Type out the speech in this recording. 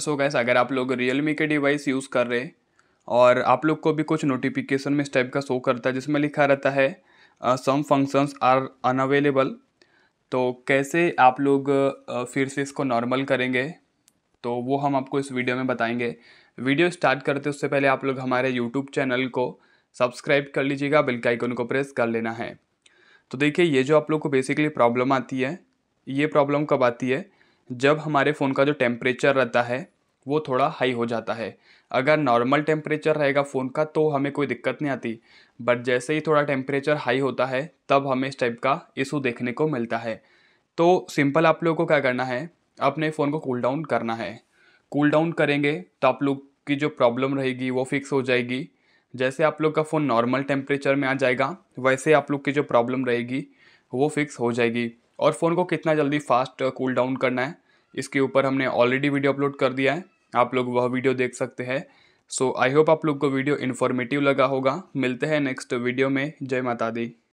सो so gas अगर आप लोग रियल मी के डिवाइस यूज़ कर रहे और आप लोग को भी कुछ नोटिफिकेशन में इस टाइप का शो करता है जिसमें लिखा रहता है सम फंक्शंस आर अनअवेलेबल तो कैसे आप लोग uh, फिर से इसको नॉर्मल करेंगे तो वो हम आपको इस वीडियो में बताएंगे वीडियो स्टार्ट करते उससे पहले आप लोग हमारे यूट्यूब चैनल को सब्सक्राइब कर लीजिएगा बिल के आइकन को प्रेस कर लेना है तो देखिए ये जो आप लोग को बेसिकली प्रॉब्लम आती है ये प्रॉब्लम कब आती है जब हमारे फ़ोन का जो टेम्परेचर रहता है वो थोड़ा हाई हो जाता है अगर नॉर्मल टेम्परेचर रहेगा फ़ोन का तो हमें कोई दिक्कत नहीं आती बट जैसे ही थोड़ा टेम्परेचर हाई होता है तब हमें इस टाइप का इशू देखने को मिलता है तो सिंपल आप लोगों को क्या करना है अपने फ़ोन को कूल डाउन करना है कूल डाउन करेंगे तो आप लोग की जो प्रॉब्लम रहेगी वो फिक्स हो जाएगी जैसे आप लोग का फ़ोन नॉर्मल टेम्परेचर में आ जाएगा वैसे आप लोग की जो प्रॉब्लम रहेगी वो फिक्स हो जाएगी और फ़ोन को कितना जल्दी फास्ट कूल डाउन करना है इसके ऊपर हमने ऑलरेडी वीडियो अपलोड कर दिया है आप लोग वह वीडियो देख सकते हैं सो आई होप आप लोग को वीडियो इन्फॉर्मेटिव लगा होगा मिलते हैं नेक्स्ट वीडियो में जय माता दी